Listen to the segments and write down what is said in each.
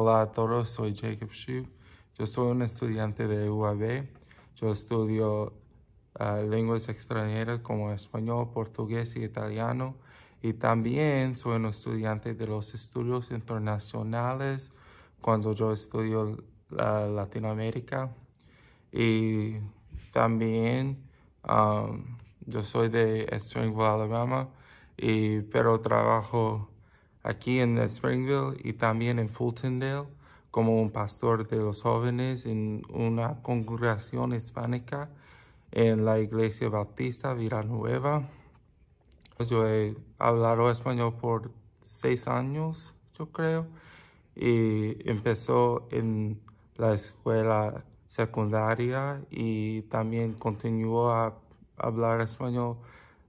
Hola a todos, soy Jacob Shue. Yo soy un estudiante de UAB. Yo estudio ah, lenguas extranjeras como español, portugués y italiano. Y también soy un estudiante de los estudios internacionales cuando yo estudio ah, Latinoamérica. Y también ah, yo soy de Stringville, Alabama, y, pero trabajo aquí en Springville y también en Fultondale como un pastor de los jóvenes en una congregación hispánica en la Iglesia Bautista Nueva. Yo he hablado español por seis años, yo creo, y empezó en la escuela secundaria y también continuó a hablar español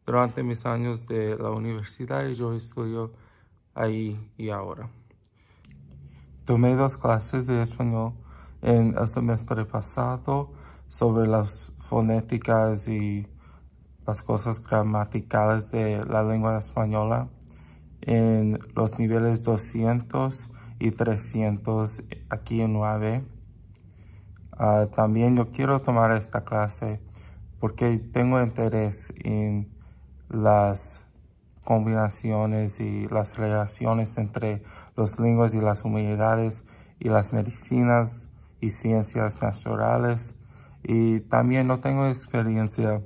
durante mis años de la universidad y yo estudio ahí y ahora. Tomé dos clases de español en el semestre pasado sobre las fonéticas y las cosas gramaticales de la lengua española en los niveles 200 y 300 aquí en UAB. Ah, también yo quiero tomar esta clase porque tengo interés en las combinaciones y las relaciones entre los lenguas y las humanidades y las medicinas y ciencias naturales. Y también no tengo experiencia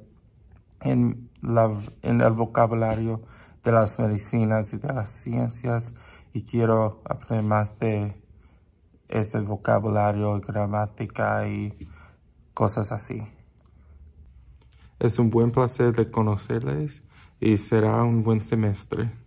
en, la, en el vocabulario de las medicinas y de las ciencias y quiero aprender más de este vocabulario y gramática y cosas así. Es un buen placer de conocerles y será un buen semestre.